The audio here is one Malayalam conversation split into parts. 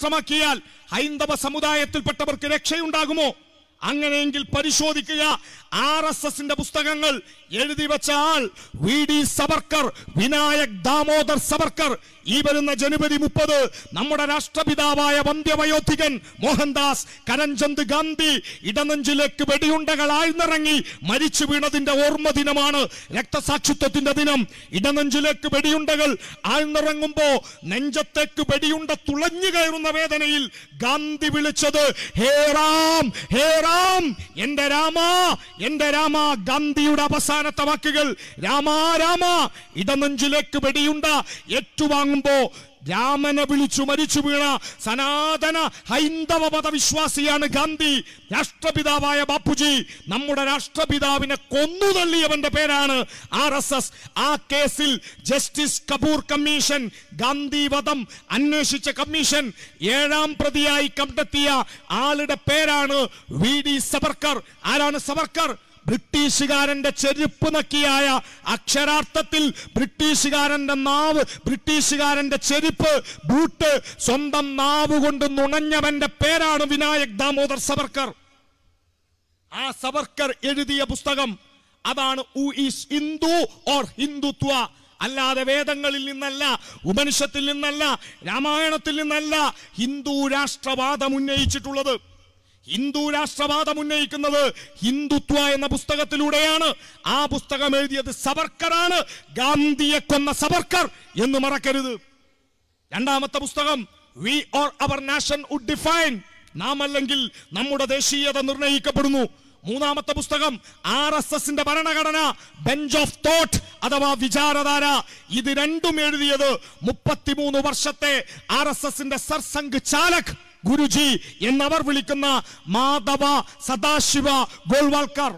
ശ്രമാക്കിയാൽ ഹൈന്ദവ സമുദായത്തിൽപ്പെട്ടവർക്ക് രക്ഷയുണ്ടാകുമോ അങ്ങനെയെങ്കിൽ പരിശോധിക്കുക ആർ എസ് എസിന്റെ പുസ്തകങ്ങൾ എഴുതി വെച്ച ആൾ വി ഡി സവർക്കർ വിനായക് ദാമോദർ സവർക്കർ ഈ വരുന്ന ജനുവരി മുപ്പത് നമ്മുടെ രാഷ്ട്രപിതാവായ വന്ധ്യവയോധികൻ മോഹൻദാസ് കരംചന്ദ് ഗാന്ധി ഇടനെഞ്ചിലേക്ക് വെടിയുണ്ടകൾ ആഴ്ന്നിറങ്ങി മരിച്ചു വീണതിന്റെ ഓർമ്മ ദിനമാണ് രക്തസാക്ഷിത്വത്തിന്റെ ദിനം ഇടനെഞ്ചിലേക്ക് വെടിയുണ്ടകൾ ആഴ്ന്നിറങ്ങുമ്പോ നെഞ്ചത്തേക്ക് വെടിയുണ്ട തുളഞ്ഞു കയറുന്ന വേദനയിൽ ഗാന്ധി വിളിച്ചത് ഹേ റാം ഹേ റാം എന്റെ രാമ എന്റെ രാമ ഗാന്ധിയുടെ അവസാനത്തെ വാക്കുകൾ രാമാ രാമ ഇടനെഞ്ചിലേക്ക് വെടിയുണ്ട ഏറ്റുവാങ്ങും പറയുമ്പോൾ രാമനെ വിളിച്ചു മരിച്ചു വീണ സനാതന ഹൈന്ദവ മതവിശ്വാസിയാണ് ഗാന്ധി രാഷ്ട്രപിതാവായ ബാപ്പുജി നമ്മുടെ രാഷ്ട്രപിതാവിനെ കൊന്നു തള്ളിയവന്റെ പേരാണ് ആർ എസ് എസ് ആ കേസിൽ ജസ്റ്റിസ് കപൂർ കമ്മീഷൻ ഗാന്ധി വധം അന്വേഷിച്ച കമ്മീഷൻ ഏഴാം പ്രതിയായി കണ്ടെത്തിയ ആളുടെ പേരാണ് വി ഡി സവർക്കർ ആരാണ് സവർക്കർ ബ്രിട്ടീഷുകാരന്റെ ചെരുപ്പ് നക്കിയായ അക്ഷരാർത്ഥത്തിൽ ബ്രിട്ടീഷുകാരന്റെ നാവ് ബ്രിട്ടീഷുകാരന്റെ ചെരുപ്പ് ബൂട്ട് സ്വന്തം നാവ് കൊണ്ട് നുണഞ്ഞവന്റെ പേരാണ് വിനായക് ദാമോദർ സവർക്കർ ആ സവർക്കർ എഴുതിയ പുസ്തകം അതാണ് ഹിന്ദു ഓർ ഹിന്ദുത്വ അല്ലാതെ വേദങ്ങളിൽ നിന്നല്ല ഉപനിഷത്തിൽ നിന്നല്ല രാമായണത്തിൽ നിന്നല്ല ഹിന്ദു രാഷ്ട്രവാദം ഉന്നയിച്ചിട്ടുള്ളത് ഹിന്ദു രാഷ്ട്രവാദം ഉന്നയിക്കുന്നത് ഹിന്ദുത്വ എന്ന പുസ്തകത്തിലൂടെയാണ് ആ പുസ്തകം എഴുതിയത് സവർക്കറാണ് ഗാന്ധിയെ കൊന്ന സവർക്കർ എന്ന് മറക്കരുത് രണ്ടാമത്തെ പുസ്തകം we or our nationhood define നാം അല്ലെങ്കിൽ നമ്മുടെ ദേശീയത നിർണയിക്കപ്പെടുന്നു മൂന്നാമത്തെ പുസ്തകം ആർ എസ് എസിന്റെ ഭരണഘടന ബെഞ്ച് ഓഫ് തോട്ട് അഥവാ വിചാരധാര ഇത് രണ്ടും എഴുതിയത് മുപ്പത്തിമൂന്ന് വർഷത്തെ ആർ എസ് എസിന്റെ സർസംഘ് ചാലക് ഗുരുജി എന്നവർ വിളിക്കുന്ന മാധവ സദാശിവ ഗോൾവാൾക്കർ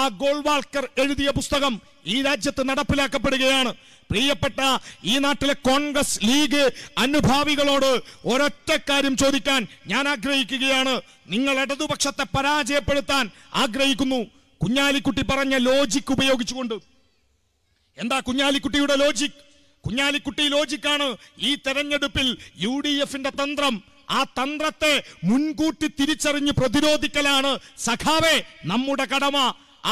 ആ ഗോൾവാൾക്കർ എഴുതിയ പുസ്തകം ഈ രാജ്യത്ത് നടപ്പിലാക്കപ്പെടുകയാണ് പ്രിയപ്പെട്ട ഈ നാട്ടിലെ കോൺഗ്രസ് ലീഗ് അനുഭാവികളോട് ഒരൊറ്റ കാര്യം ചോദിക്കാൻ ഞാൻ ആഗ്രഹിക്കുകയാണ് നിങ്ങൾ ഇടതുപക്ഷത്തെ പരാജയപ്പെടുത്താൻ ആഗ്രഹിക്കുന്നു കുഞ്ഞാലിക്കുട്ടി പറഞ്ഞ ലോജിക് ഉപയോഗിച്ചുകൊണ്ട് എന്താ കുഞ്ഞാലിക്കുട്ടിയുടെ ലോജിക് കുഞ്ഞാലിക്കുട്ടി ലോജിക്കാണ് ഈ തെരഞ്ഞെടുപ്പിൽ യു ഡി എഫിന്റെ തന്ത്രം ആ തന്ത്രത്തെ മുൻകൂട്ടി തിരിച്ചറിഞ്ഞ് പ്രതിരോധിക്കലാണ് സഖാവേ നമ്മുടെ കടമ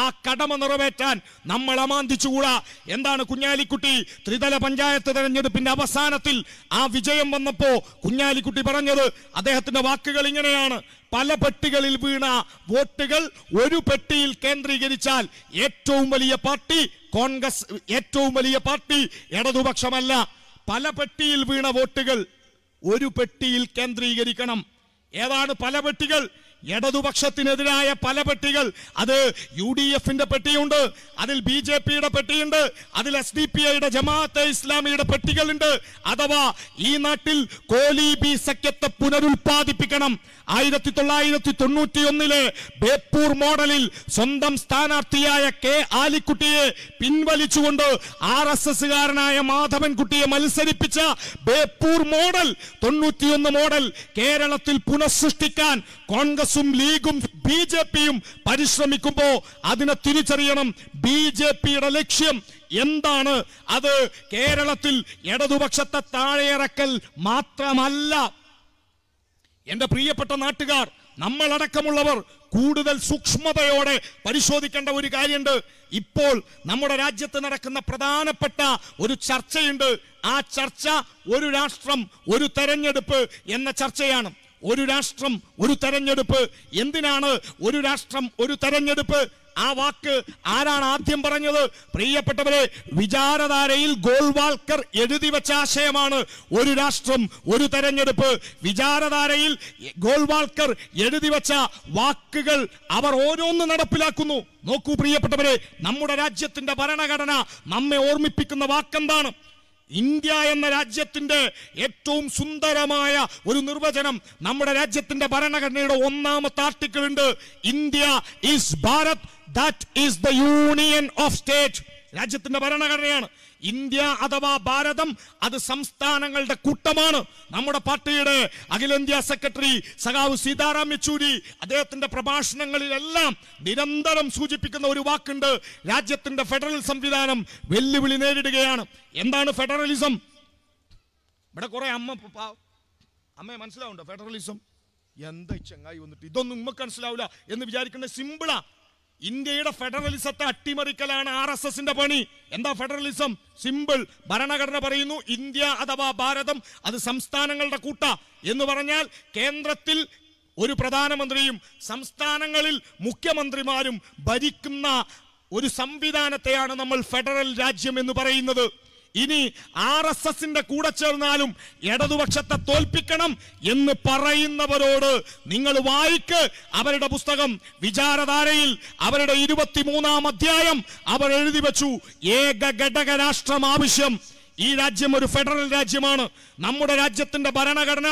ആ കടമ നിറവേറ്റാൻ നമ്മൾ അമാന്തിച്ചുകൂടാ എന്താണ് കുഞ്ഞാലിക്കുട്ടി ത്രിതല പഞ്ചായത്ത് തെരഞ്ഞെടുപ്പിന്റെ അവസാനത്തിൽ ആ വിജയം വന്നപ്പോ കുഞ്ഞാലിക്കുട്ടി പറഞ്ഞത് അദ്ദേഹത്തിന്റെ വാക്കുകൾ ഇങ്ങനെയാണ് പല പെട്ടികളിൽ വീണ വോട്ടുകൾ ഒരു പെട്ടിയിൽ കേന്ദ്രീകരിച്ചാൽ ഏറ്റവും വലിയ പാർട്ടി കോൺഗ്രസ് ഏറ്റവും വലിയ പാർട്ടി ഇടതുപക്ഷമല്ല പല പെട്ടിയിൽ വീണ വോട്ടുകൾ ഒരു പെട്ടിയിൽ കേന്ദ്രീകരിക്കണം ഏതാണ് പല പെട്ടികൾ ഇടതുപക്ഷത്തിനെതിരായ പല പെട്ടികൾ അത് യു ഡി എഫിന്റെ പെട്ടിയുണ്ട് അതിൽ ബി ജെ പിയുടെ പെട്ടിയുണ്ട് അതിൽ എസ് ഡി പി ഐയുടെ ജമാഅത്തെ ഇസ്ലാമിയുടെ പെട്ടികളുണ്ട് അഥവാ ഈ നാട്ടിൽ ബി സഖ്യത്തെ പുനരുൽപാദിപ്പിക്കണം ആയിരത്തി തൊള്ളായിരത്തി തൊണ്ണൂറ്റി ഒന്നിലെ ബേപ്പൂർ മോഡലിൽ സ്വന്തം സ്ഥാനാർത്ഥിയായ കെ ആലിക്കുട്ടിയെ പിൻവലിച്ചുകൊണ്ട് ആർ എസ് എസുകാരനായ മാധവൻകുട്ടിയെ മത്സരിപ്പിച്ച ബേപ്പൂർ മോഡൽ തൊണ്ണൂറ്റിയൊന്ന് മോഡൽ കേരളത്തിൽ പുനഃസൃഷ്ടിക്കാൻ കോൺഗ്രസ് കോൺഗ്രസും ലീഗും ബി ജെ പിയും പരിശ്രമിക്കുമ്പോ അതിനെ തിരിച്ചറിയണം ബി ജെ പിയുടെ ലക്ഷ്യം എന്താണ് അത് കേരളത്തിൽ ഇടതുപക്ഷത്തെ താഴെയിറക്കൽ മാത്രമല്ല എന്റെ പ്രിയപ്പെട്ട നാട്ടുകാർ നമ്മളടക്കമുള്ളവർ കൂടുതൽ സൂക്ഷ്മതയോടെ പരിശോധിക്കേണ്ട ഒരു കാര്യമുണ്ട് ഇപ്പോൾ നമ്മുടെ രാജ്യത്ത് നടക്കുന്ന പ്രധാനപ്പെട്ട ഒരു ചർച്ചയുണ്ട് ആ ചർച്ച ഒരു രാഷ്ട്രം ഒരു തെരഞ്ഞെടുപ്പ് എന്ന ചർച്ചയാണ് ഒരു രാഷ്ട്രം ഒരു തെരഞ്ഞെടുപ്പ് എന്തിനാണ് ഒരു രാഷ്ട്രം ഒരു തെരഞ്ഞെടുപ്പ് ആ വാക്ക് ആരാണ് ആദ്യം പറഞ്ഞത് പ്രിയപ്പെട്ടവരെ വിചാരധാരയിൽ ഗോൾവാൾക്കർ എഴുതി വെച്ച ആശയമാണ് ഒരു രാഷ്ട്രം ഒരു തെരഞ്ഞെടുപ്പ് വിചാരധാരയിൽ ഗോൾവാൾക്കർ എഴുതി വെച്ച വാക്കുകൾ അവർ ഓരോന്ന് നടപ്പിലാക്കുന്നു നോക്കൂ പ്രിയപ്പെട്ടവരെ നമ്മുടെ രാജ്യത്തിന്റെ ഭരണഘടന നമ്മെ ഓർമ്മിപ്പിക്കുന്ന വാക്കെന്താണ് ഇന്ത്യ എന്ന രാജ്യത്തിന്റെ ഏറ്റവും സുന്ദരമായ ഒരു നിർവചനം നമ്മുടെ രാജ്യത്തിന്റെ ഭരണഘടനയുടെ ഒന്നാമത്തെ ആർട്ടിക്കിൾ ഉണ്ട് India is Bharat that is the union of state രാജ്യത്തിന്റെ ഭരണഘടനയാണ് ഇന്ത്യ അഥവാ ഭാരതം അത് സംസ്ഥാനങ്ങളുടെ കൂട്ടമാണ് നമ്മുടെ പാർട്ടിയുടെ അഖിലേന്ത്യാ സെക്രട്ടറി സഖാവ് സീതാറാം യെച്ചൂരി അദ്ദേഹത്തിന്റെ പ്രഭാഷണങ്ങളിലെല്ലാം നിരന്തരം സൂചിപ്പിക്കുന്ന ഒരു വാക്കുണ്ട് രാജ്യത്തിന്റെ ഫെഡറൽ സംവിധാനം വെല്ലുവിളി നേരിടുകയാണ് എന്താണ് ഫെഡറലിസം ഇവിടെ കുറെ അമ്മ അമ്മയെ മനസ്സിലാവുണ്ടോ ഫെഡറലിസം എന്താ ചെങ്ങായി വന്നിട്ട് ഇതൊന്നും ഉമ്മക്ക് മനസ്സിലാവില്ല എന്ന് വിചാരിക്കേണ്ട സിമ്പിളാ ഇന്ത്യയുടെ ഫെഡറലിസത്തെ അട്ടിമറിക്കലാണ് ആർ എസ് എസിന്റെ പണി എന്താ ഫെഡറലിസം സിമ്പിൾ ഭരണഘടന പറയുന്നു ഇന്ത്യ അഥവാ ഭാരതം അത് സംസ്ഥാനങ്ങളുടെ കൂട്ട എന്ന് പറഞ്ഞാൽ കേന്ദ്രത്തിൽ ഒരു പ്രധാനമന്ത്രിയും സംസ്ഥാനങ്ങളിൽ മുഖ്യമന്ത്രിമാരും ഭരിക്കുന്ന ഒരു സംവിധാനത്തെയാണ് നമ്മൾ ഫെഡറൽ രാജ്യം എന്ന് പറയുന്നത് ഇനി ആർ എസ് എസിന്റെ കൂടെ ചേർന്നാലും ഇടതുപക്ഷത്തെ തോൽപ്പിക്കണം എന്ന് പറയുന്നവരോട് നിങ്ങൾ വായിക്ക് അവരുടെ പുസ്തകം വിചാരധാരയിൽ അവരുടെ ഇരുപത്തിമൂന്നാം അധ്യായം അവർ എഴുതി വെച്ചു ഏക ഘടക രാഷ്ട്രം ആവശ്യം ഈ രാജ്യം ഒരു ഫെഡറൽ രാജ്യമാണ് നമ്മുടെ രാജ്യത്തിന്റെ ഭരണഘടന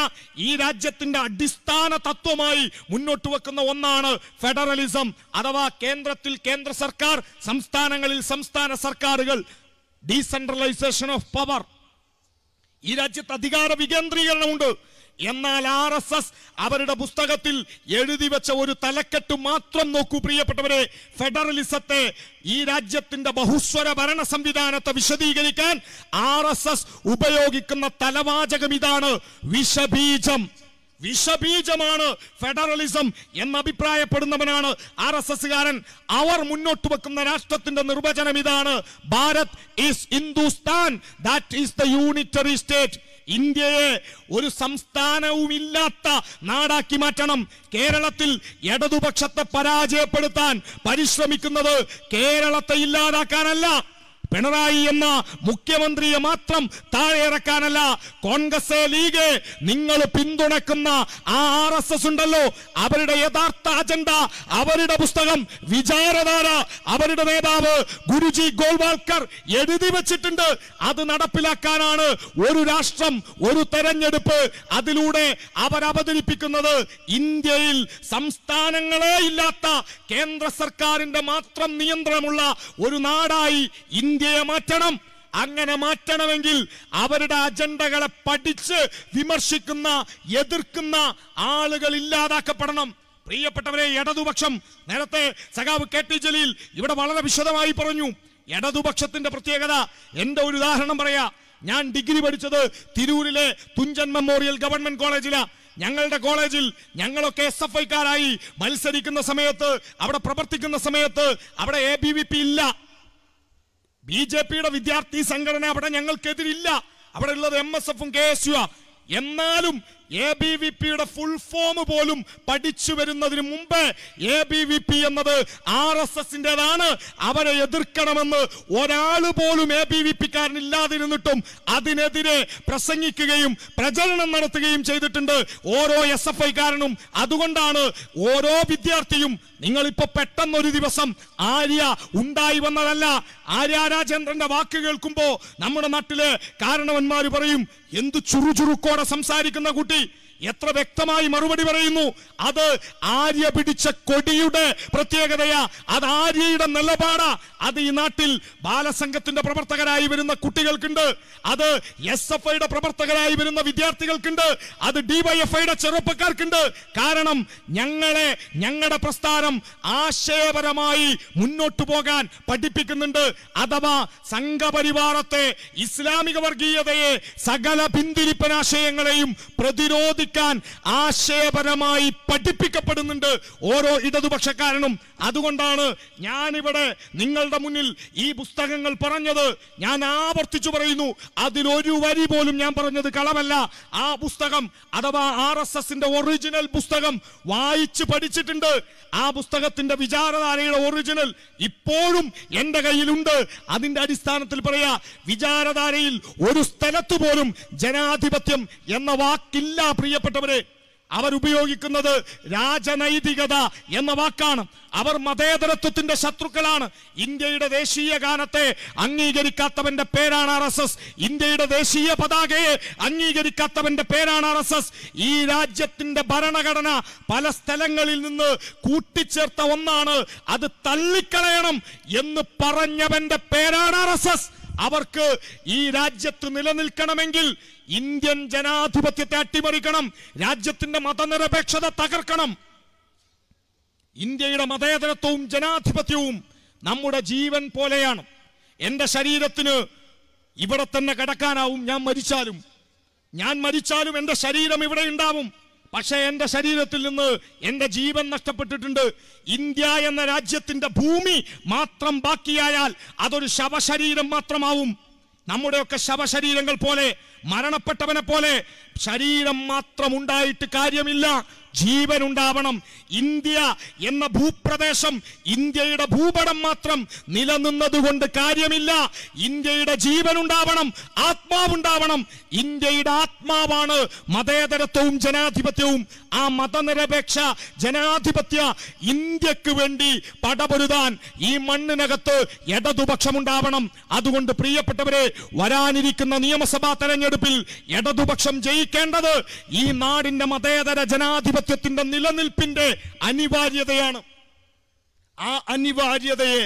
ഈ രാജ്യത്തിന്റെ അടിസ്ഥാന തത്വമായി മുന്നോട്ട് വെക്കുന്ന ഒന്നാണ് ഫെഡറലിസം അഥവാ കേന്ദ്രത്തിൽ കേന്ദ്ര സർക്കാർ സംസ്ഥാനങ്ങളിൽ സംസ്ഥാന സർക്കാരുകൾ ഡീസെൻട്രലൈസേഷൻ ഓഫ് പവർ ഈ രാജ്യത്ത് അധികാര വികേന്ദ്രീകരണമുണ്ട് എന്നാൽ ആർ എസ് എസ് അവരുടെ പുസ്തകത്തിൽ എഴുതി വെച്ച ഒരു തലക്കെട്ട് മാത്രം നോക്കൂ പ്രിയപ്പെട്ടവരെ ഫെഡറലിസത്തെ ഈ രാജ്യത്തിന്റെ ബഹുസ്വര ഭരണ സംവിധാനത്തെ വിശദീകരിക്കാൻ ആർ ഉപയോഗിക്കുന്ന തലവാചകം ഇതാണ് വിഷബീജം വിഷബീജമാണ് ഫെഡറലിസം എന്നഭിപ്രായപ്പെടുന്നവനാണ് ആർ എസ് എസ്സുകാരൻ അവർ മുന്നോട്ട് വെക്കുന്ന രാഷ്ട്രത്തിന്റെ നിർവചനം ഇതാണ് Bharat is Hindustan that is the unitary state ഇന്ത്യയെ ഒരു സംസ്ഥാനവുമില്ലാത്ത നാടാക്കി മാറ്റണം കേരളത്തിൽ ഇടതുപക്ഷത്തെ പരാജയപ്പെടുത്താൻ പരിശ്രമിക്കുന്നത് കേരളത്തെ ഇല്ലാതാക്കാനല്ല പിണറായി എന്ന മുഖ്യമന്ത്രിയെ മാത്രം താഴെ ഇറക്കാനല്ല കോൺഗ്രസ് ലീഗ് നിങ്ങൾ പിന്തുണക്കുന്ന ആ ആർ എസ് എസ് ഉണ്ടല്ലോ അവരുടെ യഥാർത്ഥ അജണ്ട അവരുടെ പുസ്തകം വിചാരധാര അവരുടെ നേതാവ് ഗുരുജി ഗോൾവാൾക്കർ എഴുതി വെച്ചിട്ടുണ്ട് അത് നടപ്പിലാക്കാനാണ് ഒരു രാഷ്ട്രം ഒരു തെരഞ്ഞെടുപ്പ് അതിലൂടെ അവർ അവതരിപ്പിക്കുന്നത് ഇന്ത്യയിൽ സംസ്ഥാനങ്ങളെ ഇല്ലാത്ത കേന്ദ്ര സർക്കാരിന്റെ മാത്രം നിയന്ത്രണമുള്ള ഒരു നാടായി ഇന്ത്യ ഇന്ത്യയെ മാറ്റണം അങ്ങനെ മാറ്റണമെങ്കിൽ അവരുടെ അജണ്ടകളെ പഠിച്ച് വിമർശിക്കുന്ന എതിർക്കുന്ന ആളുകൾ ഇല്ലാതാക്കപ്പെടണം പ്രിയപ്പെട്ടവരെ ഇടതുപക്ഷം നേരത്തെ സഖാവ് കെ ടി ജലീൽ ഇവിടെ വളരെ വിശദമായി പറഞ്ഞു ഇടതുപക്ഷത്തിന്റെ പ്രത്യേകത എന്റെ ഒരു ഉദാഹരണം പറയാ ഞാൻ ഡിഗ്രി പഠിച്ചത് തിരൂരിലെ തുഞ്ചൻ മെമ്മോറിയൽ ഗവൺമെന്റ് കോളേജിലാ ഞങ്ങളുടെ കോളേജിൽ ഞങ്ങളൊക്കെ എസ് എഫ് ഐക്കാരായി മത്സരിക്കുന്ന സമയത്ത് അവിടെ പ്രവർത്തിക്കുന്ന സമയത്ത് അവിടെ എ ബി വി പി ഇല്ല ബി ജെ പിയുടെ വിദ്യാർത്ഥി സംഘടന അവിടെ ഞങ്ങൾക്കെതിരില്ല അവിടെ ഉള്ളത് എം എസ് എഫും കെ എസ് യു എന്നാലും എ ബി വി പിയുടെ ഫുൾ ഫോം പോലും പഠിച്ചു വരുന്നതിന് മുമ്പ് എ ബി വി പി എന്നത് ആർ എസ് എസിൻ്റെതാണ് അവരെ എതിർക്കണമെന്ന് ഒരാൾ പോലും എ ബി വി പിക്കാരൻ ഇല്ലാതിരുന്നിട്ടും അതിനെതിരെ പ്രസംഗിക്കുകയും പ്രചരണം നടത്തുകയും ചെയ്തിട്ടുണ്ട് ഓരോ എസ് എഫ് ഐക്കാരനും അതുകൊണ്ടാണ് ഓരോ വിദ്യാർത്ഥിയും നിങ്ങളിപ്പോ പെട്ടെന്നൊരു ദിവസം ആര്യ ഉണ്ടായി വന്നതല്ല ആര്യ രാജേന്ദ്രന്റെ വാക്ക് കേൾക്കുമ്പോൾ നമ്മുടെ നാട്ടിലെ കാരണവന്മാർ പറയും എന്ത് ചുറുചുറുക്കോടെ സംസാരിക്കുന്ന കുട്ടി എത്ര വ്യക്തമായി മറുപടി പറയുന്നു അത് ആര്യ പിടിച്ച കൊടിയുടെ പ്രത്യേകതയാ അത് ആര്യയുടെ നിലപാടാ അത് ഈ നാട്ടിൽ ബാലസംഘത്തിന്റെ പ്രവർത്തകരായി വരുന്ന കുട്ടികൾക്കുണ്ട് അത് എസ് എഫ് ഐയുടെ പ്രവർത്തകരായി വരുന്ന വിദ്യാർത്ഥികൾക്കുണ്ട് അത് ഡിവൈഎഫ് ഐയുടെ ചെറുപ്പക്കാർക്കുണ്ട് കാരണം ഞങ്ങളെ ഞങ്ങളുടെ പ്രസ്ഥാനം ആശയപരമായി മുന്നോട്ടു പോകാൻ പഠിപ്പിക്കുന്നുണ്ട് അഥവാ സംഘപരിവാറത്തെ ഇസ്ലാമിക വർഗീയതയെ സകല പിന്തിരിപ്പനാശയങ്ങളെയും പ്രതിരോധി നിൽക്കാൻ ആശയപരമായി പഠിപ്പിക്കപ്പെടുന്നുണ്ട് ഓരോ ഇടതുപക്ഷക്കാരനും അതുകൊണ്ടാണ് ഞാനിവിടെ നിങ്ങളുടെ മുന്നിൽ ഈ പുസ്തകങ്ങൾ പറഞ്ഞത് ഞാൻ ആവർത്തിച്ചു പറയുന്നു അതിലൊരു വരി പോലും ഞാൻ പറഞ്ഞത് കളമല്ല ആ പുസ്തകം അഥവാ ആർ എസ് എസിന്റെ ഒറിജിനൽ പുസ്തകം വായിച്ചു പഠിച്ചിട്ടുണ്ട് ആ പുസ്തകത്തിന്റെ വിചാരധാരയുടെ ഒറിജിനൽ ഇപ്പോഴും എന്റെ കയ്യിലുണ്ട് അതിന്റെ അടിസ്ഥാനത്തിൽ പറയാ വിചാരധാരയിൽ ഒരു സ്ഥലത്തു പോലും ജനാധിപത്യം എന്ന വാക്കില്ല പ്രിയ പ്രിയപ്പെട്ടവരെ അവരുപയോഗിക്കുന്നത് രാജനൈതികത എന്ന വാക്കാണ് അവർ മതേതരത്വത്തിന്റെ ശത്രുക്കളാണ് ഇന്ത്യയുടെ ദേശീയ ഗാനത്തെ അംഗീകരിക്കാത്തവന്റെ പേരാണ് ആർ എസ് എസ് ഇന്ത്യയുടെ ദേശീയ പതാകയെ അംഗീകരിക്കാത്തവന്റെ പേരാണ് ആർ എസ് എസ് ഈ രാജ്യത്തിന്റെ ഭരണഘടന പല സ്ഥലങ്ങളിൽ നിന്ന് കൂട്ടിച്ചേർത്ത ഒന്നാണ് അത് തള്ളിക്കളയണം എന്ന് പറഞ്ഞവന്റെ പേരാണ് ആർ എസ് എസ് അവർക്ക് ഈ രാജ്യത്ത് നിലനിൽക്കണമെങ്കിൽ ഇന്ത്യൻ ജനാധിപത്യത്തെ അട്ടിമറിക്കണം രാജ്യത്തിന്റെ മതനിരപേക്ഷത തകർക്കണം ഇന്ത്യയുടെ മതേതരത്വവും ജനാധിപത്യവും നമ്മുടെ ജീവൻ പോലെയാണ് എന്റെ ശരീരത്തിന് ഇവിടെ തന്നെ കിടക്കാനാവും ഞാൻ മരിച്ചാലും ഞാൻ മരിച്ചാലും എന്റെ ശരീരം ഇവിടെ ഉണ്ടാവും പക്ഷേ എൻ്റെ ശരീരത്തിൽ നിന്ന് എൻ്റെ ജീവൻ നഷ്ടപ്പെട്ടിട്ടുണ്ട് ഇന്ത്യ എന്ന രാജ്യത്തിൻ്റെ ഭൂമി മാത്രം ബാക്കിയായാൽ അതൊരു ശവശരീരം മാത്രമാവും നമ്മുടെയൊക്കെ ശവശരീരങ്ങൾ പോലെ മരണപ്പെട്ടവനെ പോലെ ശരീരം മാത്രം ഉണ്ടായിട്ട് കാര്യമില്ല ജീവൻ ഉണ്ടാവണം ഇന്ത്യ എന്ന ഭൂപ്രദേശം ഇന്ത്യയുടെ ഭൂപടം മാത്രം നിലനിന്നതുകൊണ്ട് കാര്യമില്ല ഇന്ത്യയുടെ ജീവൻ ഉണ്ടാവണം ആത്മാവുണ്ടാവണം ഇന്ത്യയുടെ ആത്മാവാണ് മതേതരത്വവും ജനാധിപത്യവും ആ മതനിരപേക്ഷ ജനാധിപത്യ ഇന്ത്യക്ക് വേണ്ടി പടപൊരുതാൻ ഈ മണ്ണിനകത്ത് ഇടതുപക്ഷമുണ്ടാവണം അതുകൊണ്ട് പ്രിയപ്പെട്ടവരെ വരാനിരിക്കുന്ന നിയമസഭാ തെരഞ്ഞെടുപ്പിൽ ഇടതുപക്ഷം ജയിക്കേണ്ടത് ഈ നാടിന്റെ മതേതര ജനാധിപത്യ ആധിപത്യത്തിന്റെ നിലനിൽപ്പിന്റെ അനിവാര്യതയാണ് ആ അനിവാര്യതയെ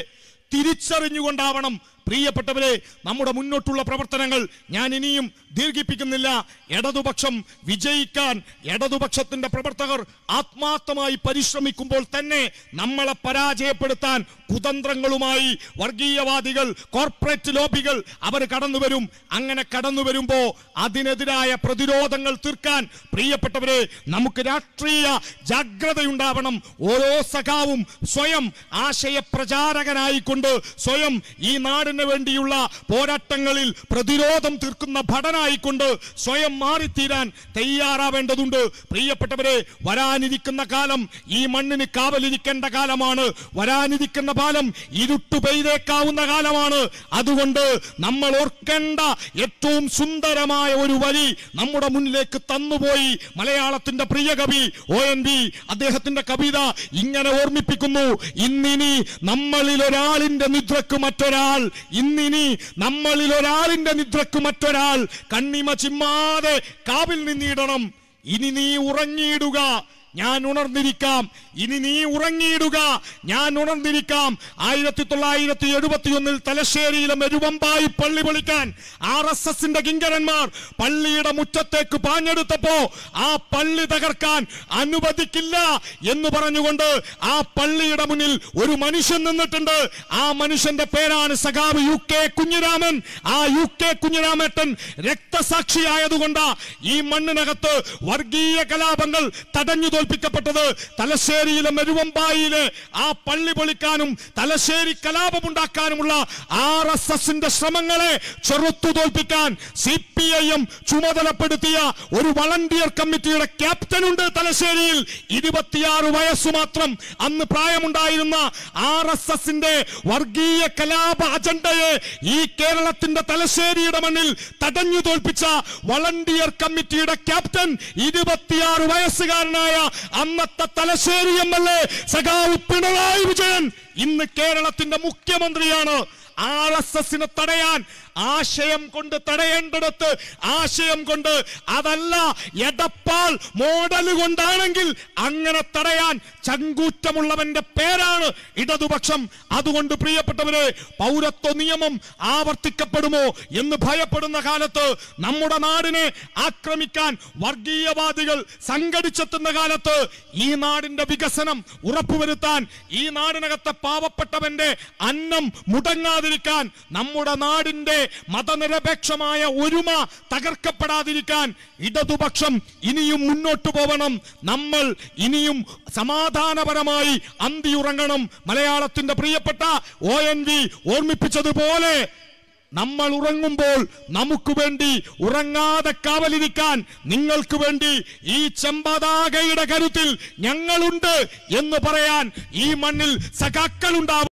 തിരിച്ചറിഞ്ഞുകൊണ്ടാവണം പ്രിയപ്പെട്ടവരെ നമ്മുടെ മുന്നോട്ടുള്ള പ്രവർത്തനങ്ങൾ ഞാൻ ഇനിയും ദീർഘിപ്പിക്കുന്നില്ല ഇടതുപക്ഷം വിജയിക്കാൻ ഇടതുപക്ഷത്തിന്റെ പ്രവർത്തകർ ആത്മാർത്ഥമായി പരിശ്രമിക്കുമ്പോൾ തന്നെ നമ്മളെ പരാജയപ്പെടുത്താൻ കുതന്ത്രങ്ങളുമായി വർഗീയവാദികൾ കോർപ്പറേറ്റ് ലോബികൾ അവർ കടന്നു വരും അങ്ങനെ കടന്നു വരുമ്പോൾ അതിനെതിരായ പ്രതിരോധങ്ങൾ തീർക്കാൻ പ്രിയപ്പെട്ടവരെ നമുക്ക് രാഷ്ട്രീയ ജാഗ്രതയുണ്ടാവണം ഓരോ സഖാവും സ്വയം ആശയപ്രചാരകനായിക്കൊണ്ട് സ്വയം ഈ നാട് സ്വാതന്ത്ര്യത്തിന് വേണ്ടിയുള്ള പോരാട്ടങ്ങളിൽ പ്രതിരോധം തീർക്കുന്ന ഭടനായിക്കൊണ്ട് സ്വയം മാറിത്തീരാൻ തയ്യാറാവേണ്ടതുണ്ട് പ്രിയപ്പെട്ടവരെ വരാനിരിക്കുന്ന കാലം ഈ മണ്ണിന് കാവലിരിക്കേണ്ട കാലമാണ് വരാനിരിക്കുന്ന കാലം ഇരുട്ടു പെയ്തേക്കാവുന്ന കാലമാണ് അതുകൊണ്ട് നമ്മൾ ഓർക്കേണ്ട ഏറ്റവും സുന്ദരമായ ഒരു വരി നമ്മുടെ മുന്നിലേക്ക് തന്നുപോയി മലയാളത്തിന്റെ പ്രിയ കവി ഒ എൻ വി അദ്ദേഹത്തിന്റെ കവിത ഇങ്ങനെ ഓർമ്മിപ്പിക്കുന്നു ഇന്നിനി നമ്മളിൽ ഒരാളിന്റെ നിദ്രക്ക് മറ്റൊരാൾ ഇന്നിനി നമ്മളിൽ ഒരാളിന്റെ നിദ്രക്ക് മറ്റൊരാൾ കണ്ണിമ ചിമ്മാതെ കാവിൽ നിന്നിടണം ഇനി നീ ഉറങ്ങിയിടുക ഞാൻ ഉണർന്നിരിക്കാം ഇനി നീ ഉറങ്ങിയിടുക ഞാൻ ഉണർന്നിരിക്കാം ആയിരത്തി തൊള്ളായിരത്തി എഴുപത്തിയൊന്നിൽ തലശ്ശേരിയിലെ മെരുവമ്പായി പള്ളി പൊളിക്കാൻ ആർ എസ് എസിന്റെ കിങ്കരന്മാർ പള്ളിയുടെ മുറ്റത്തേക്ക് പാഞ്ഞെടുത്തപ്പോ ആ പള്ളി തകർക്കാൻ അനുവദിക്കില്ല എന്ന് പറഞ്ഞുകൊണ്ട് ആ പള്ളിയുടെ മുന്നിൽ ഒരു മനുഷ്യൻ നിന്നിട്ടുണ്ട് ആ മനുഷ്യന്റെ പേരാണ് സഖാവ് യു കെ കുഞ്ഞിരാമൻ ആ യു കെ കുഞ്ഞിരാമേട്ടൻ രക്തസാക്ഷിയായതുകൊണ്ടാ ഈ മണ്ണിനകത്ത് വർഗീയ കലാപങ്ങൾ തടഞ്ഞു ഏൽപ്പിക്കപ്പെട്ടത് തലശ്ശേരിയിലെ മെരുവമ്പായിയിലെ ആ പള്ളി പൊളിക്കാനും തലശ്ശേരി കലാപമുണ്ടാക്കാനുമുള്ള ആർ എസ് എസിന്റെ ശ്രമങ്ങളെ ചെറുത്തു തോൽപ്പിക്കാൻ സി പി ഐ എം ചുമതലപ്പെടുത്തിയ ഒരു വളണ്ടിയർ കമ്മിറ്റിയുടെ ക്യാപ്റ്റൻ ഉണ്ട് തലശ്ശേരിയിൽ ഇരുപത്തിയാറ് വയസ്സ് മാത്രം അന്ന് പ്രായമുണ്ടായിരുന്ന ആർ എസ് എസിന്റെ വർഗീയ കലാപ അജണ്ടയെ ഈ കേരളത്തിന്റെ തലശ്ശേരിയുടെ മണ്ണിൽ തടഞ്ഞു തോൽപ്പിച്ച വളണ്ടിയർ കമ്മിറ്റിയുടെ ക്യാപ്റ്റൻ ഇരുപത്തിയാറ് വയസ്സുകാരനായ അന്നത്തെ തലശ്ശേരി എം എൽ എ സഖാവ് പിണറായി വിജയൻ ഇന്ന് കേരളത്തിന്റെ മുഖ്യമന്ത്രിയാണ് ആർ എസ് എസിനെ തടയാൻ ആശയം കൊണ്ട് തടയേണ്ടിടത്ത് ആശയം കൊണ്ട് അതല്ല എടപ്പാൾ മോഡൽ കൊണ്ടാണെങ്കിൽ അങ്ങനെ തടയാൻ ചങ്കൂറ്റമുള്ളവന്റെ പേരാണ് ഇടതുപക്ഷം അതുകൊണ്ട് പ്രിയപ്പെട്ടവര് പൗരത്വ നിയമം ആവർത്തിക്കപ്പെടുമോ എന്ന് ഭയപ്പെടുന്ന കാലത്ത് നമ്മുടെ നാടിനെ ആക്രമിക്കാൻ വർഗീയവാദികൾ സംഘടിച്ചെത്തുന്ന കാലത്ത് ഈ നാടിന്റെ വികസനം ഉറപ്പുവരുത്താൻ ഈ നാടിനകത്തെ പാവപ്പെട്ടവന്റെ അന്നം മുടങ്ങാതിരിക്കാൻ നമ്മുടെ നാടിന്റെ മതനിരപേക്ഷമായ ഒരുമ തകർക്കപ്പെടാതിരിക്കാൻ ഇടതുപക്ഷം ഇനിയും മുന്നോട്ടു പോകണം നമ്മൾ ഇനിയും സമാധാനപരമായി അന്തിയുറങ്ങണം മലയാളത്തിന്റെ പ്രിയപ്പെട്ട ഒ എൻ വി ഓർമ്മിപ്പിച്ചതുപോലെ നമ്മൾ ഉറങ്ങുമ്പോൾ നമുക്ക് വേണ്ടി ഉറങ്ങാതെ കാവലിരിക്കാൻ നിങ്ങൾക്ക് വേണ്ടി ഈ ചെമ്പതാകയുടെ കരുത്തിൽ ഞങ്ങളുണ്ട് എന്ന് പറയാൻ ഈ മണ്ണിൽ സഖാക്കളുണ്ടാവും